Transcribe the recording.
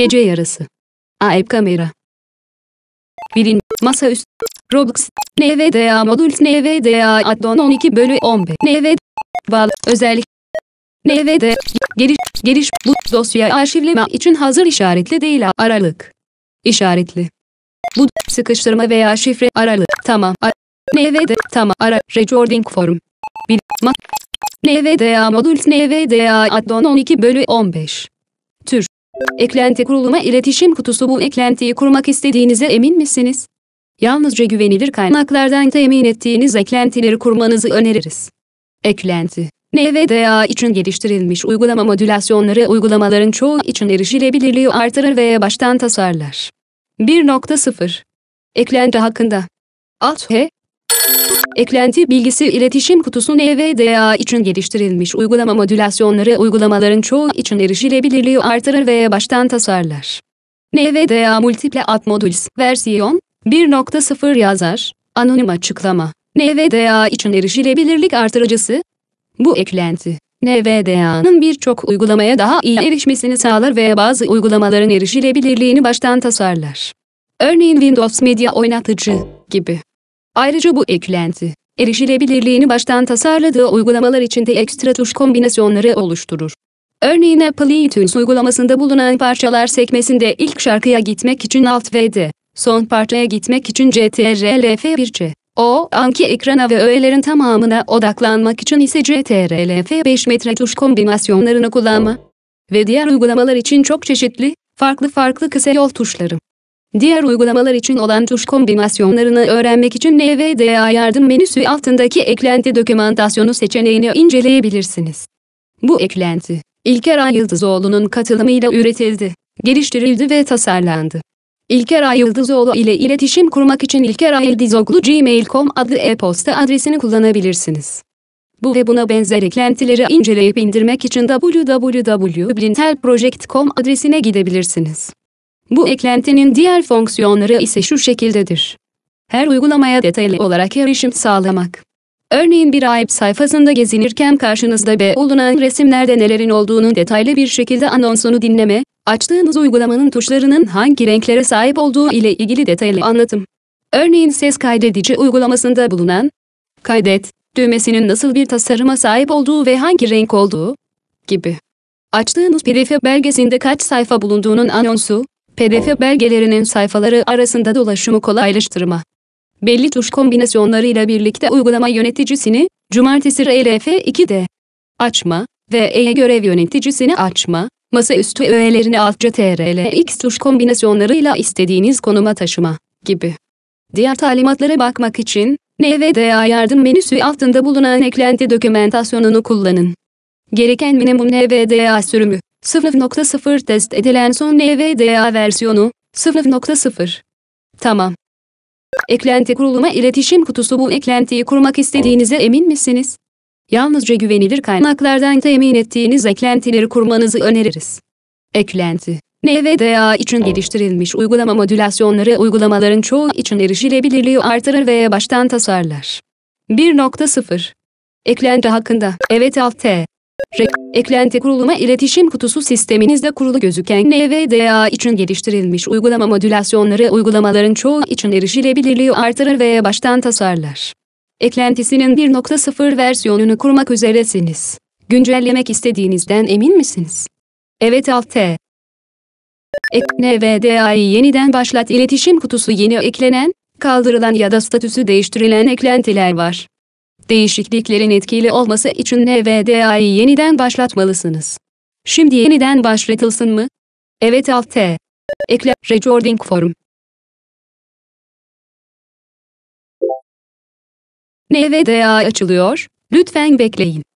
Gece yarısı. App kamera. Birin. Masaüstü. Roblox. NVDA modül. NVDA addon 12 bölü 15. NVDA. Val. Özellik. NVD. Geliş. Geliş. Bu dosya arşivleme için hazır işaretli değil. Aralık. İşaretli. Bu sıkıştırma veya şifre aralık. Tamam. A NVDA. Tamam. Ara. Recording form. Bir. Ma NVDA modül. NVDA addon 12 bölü 15. Tür. Eklenti kuruluma iletişim kutusu bu eklentiyi kurmak istediğinize emin misiniz? Yalnızca güvenilir kaynaklardan temin ettiğiniz eklentileri kurmanızı öneririz. Eklenti NVDA için geliştirilmiş uygulama modülasyonları uygulamaların çoğu için erişilebilirliği artırır veya baştan tasarlar. 1.0 Eklenti hakkında Alt H, Eklenti bilgisi iletişim kutusu NVDA için geliştirilmiş uygulama modülasyonları uygulamaların çoğu için erişilebilirliği artırır veya baştan tasarlar. NVDA Multiple Multipleat Modules versiyon 1.0 yazar, anonim açıklama. NVDA için erişilebilirlik artırıcısı. Bu eklenti, NVDA'nın birçok uygulamaya daha iyi erişmesini sağlar veya bazı uygulamaların erişilebilirliğini baştan tasarlar. Örneğin Windows Media Oynatıcı gibi. Ayrıca bu eklenti, erişilebilirliğini baştan tasarladığı uygulamalar için de ekstra tuş kombinasyonları oluşturur. Örneğin Apple iTunes uygulamasında bulunan parçalar sekmesinde ilk şarkıya gitmek için Alt ve D, son parçaya gitmek için CTRL F1C, o anki ekrana ve öğelerin tamamına odaklanmak için ise CTRL F5 metre tuş kombinasyonlarını kullanma ve diğer uygulamalar için çok çeşitli, farklı farklı kısa yol tuşları. Diğer uygulamalar için olan tuş kombinasyonlarını öğrenmek için NVDA yardım menüsü altındaki eklenti dokümantasyonu seçeneğini inceleyebilirsiniz. Bu eklenti, İlker Ayıldızoğlu'nun katılımıyla üretildi, geliştirildi ve tasarlandı. İlker Ayıldızoğlu ile iletişim kurmak için ilkerayıldızoglu.gmail.com adlı e-posta adresini kullanabilirsiniz. Bu ve buna benzer eklentileri inceleyip indirmek için www.blintelproject.com adresine gidebilirsiniz. Bu eklentinin diğer fonksiyonları ise şu şekildedir. Her uygulamaya detaylı olarak erişim sağlamak. Örneğin bir ayıp sayfasında gezinirken karşınızda be olunan resimlerde nelerin olduğunu detaylı bir şekilde anonsunu dinleme, açtığınız uygulamanın tuşlarının hangi renklere sahip olduğu ile ilgili detaylı anlatım. Örneğin ses kaydedici uygulamasında bulunan kaydet düğmesinin nasıl bir tasarıma sahip olduğu ve hangi renk olduğu gibi. Açtığınız PDF belgesinde kaç sayfa bulunduğunun anonsu, PDF belgelerinin sayfaları arasında dolaşımı kolaylaştırma. Belli tuş kombinasyonlarıyla birlikte uygulama yöneticisini, cumartesi RLF2'de açma ve EYE görev yöneticisini açma, masaüstü öğelerini altça TRLX tuş kombinasyonlarıyla istediğiniz konuma taşıma gibi. Diğer talimatlara bakmak için, NVDA yardım menüsü altında bulunan eklenti dokümentasyonunu kullanın. Gereken minimum NVDA sürümü 0.0 test edilen son NVDA versiyonu 0.0. Tamam. Eklenti kuruluma iletişim kutusu bu eklentiyi kurmak istediğinize emin misiniz? Yalnızca güvenilir kaynaklardan temin ettiğiniz eklentileri kurmanızı öneririz. Eklenti NVDA için geliştirilmiş uygulama modülasyonları uygulamaların çoğu için erişilebilirliği artırır veya baştan tasarlar. 1.0 Eklenti hakkında Evet alt T eklenti kuruluma iletişim kutusu sisteminizde kurulu gözüken NVDA için geliştirilmiş uygulama modülasyonları uygulamaların çoğu için erişilebilirliği artırır veya baştan tasarlar. Eklentisinin 1.0 versiyonunu kurmak üzeresiniz. Güncellemek istediğinizden emin misiniz? Evet alt T. NVDA'yı yeniden başlat iletişim kutusu yeni eklenen, kaldırılan ya da statüsü değiştirilen eklentiler var. Değişikliklerin etkili olması için NVDA'yı yeniden başlatmalısınız. Şimdi yeniden başlatılsın mı? Evet alt T. Ekle recording form. NVDA açılıyor. Lütfen bekleyin.